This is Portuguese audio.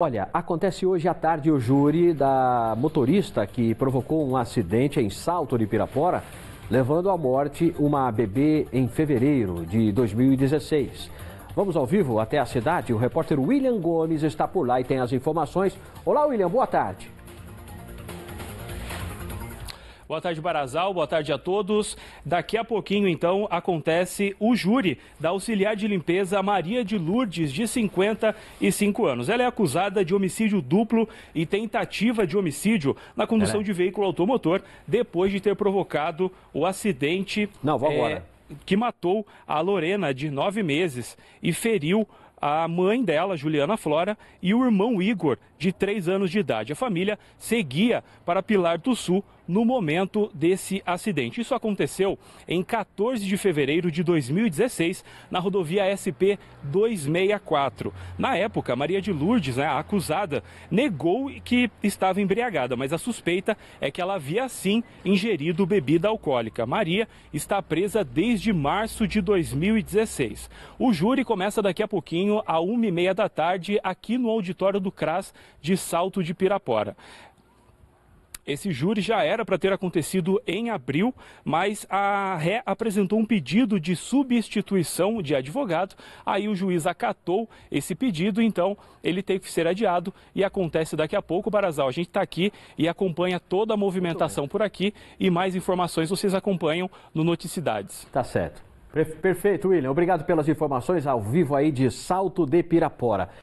Olha, acontece hoje à tarde o júri da motorista que provocou um acidente em Salto de Pirapora, levando à morte uma bebê em fevereiro de 2016. Vamos ao vivo até a cidade. O repórter William Gomes está por lá e tem as informações. Olá, William, boa tarde. Boa tarde, Barazal. Boa tarde a todos. Daqui a pouquinho, então, acontece o júri da auxiliar de limpeza Maria de Lourdes, de 55 anos. Ela é acusada de homicídio duplo e tentativa de homicídio na condução é. de veículo automotor depois de ter provocado o acidente. Não, vou é, agora. Que matou a Lorena, de nove meses, e feriu a mãe dela, Juliana Flora, e o irmão Igor, de 3 anos de idade. A família seguia para Pilar do Sul no momento desse acidente. Isso aconteceu em 14 de fevereiro de 2016, na rodovia SP 264. Na época, Maria de Lourdes, né, a acusada, negou que estava embriagada, mas a suspeita é que ela havia sim ingerido bebida alcoólica. Maria está presa desde março de 2016. O júri começa daqui a pouquinho pouquinho, à uma e meia da tarde, aqui no auditório do CRAS de Salto de Pirapora. Esse júri já era para ter acontecido em abril, mas a ré apresentou um pedido de substituição de advogado. Aí o juiz acatou esse pedido, então ele teve que ser adiado e acontece daqui a pouco. Barazal, a gente está aqui e acompanha toda a movimentação por aqui e mais informações vocês acompanham no Noticidades. Tá certo. Perfeito, William. Obrigado pelas informações ao vivo aí de Salto de Pirapora.